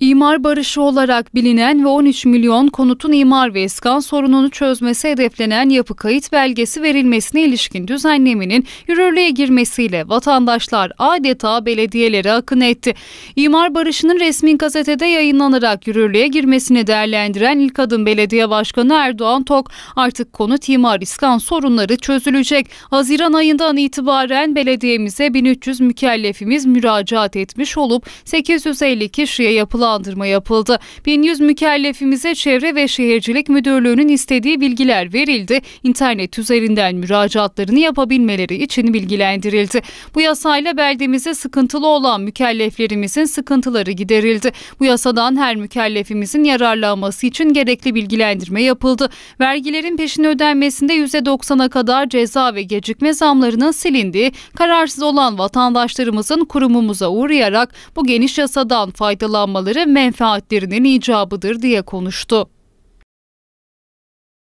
İmar barışı olarak bilinen ve 13 milyon konutun imar ve iskan sorununu çözmesi hedeflenen yapı kayıt belgesi verilmesine ilişkin düzenlemenin yürürlüğe girmesiyle vatandaşlar adeta belediyelere akın etti. İmar barışının resmi gazetede yayınlanarak yürürlüğe girmesini değerlendiren ilk adım belediye başkanı Erdoğan Tok artık konut imar iskan sorunları çözülecek. Haziran ayından itibaren belediyemize 1300 mükellefimiz müracaat etmiş olup 850 kişiye yapılan konumlandırma yapıldı. 1100 mükellefimize Çevre ve Şehircilik Müdürlüğü'nün istediği bilgiler verildi. İnternet üzerinden müracaatlarını yapabilmeleri için bilgilendirildi. Bu yasayla beldemize sıkıntılı olan mükelleflerimizin sıkıntıları giderildi. Bu yasadan her mükellefimizin yararlanması için gerekli bilgilendirme yapıldı. Vergilerin peşin ödenmesinde %90'a kadar ceza ve gecikme zamlarının silindiği, kararsız olan vatandaşlarımızın kurumumuza uğrayarak bu geniş yasadan faydalanmaları menfaatlerinin icabıdır diye konuştu.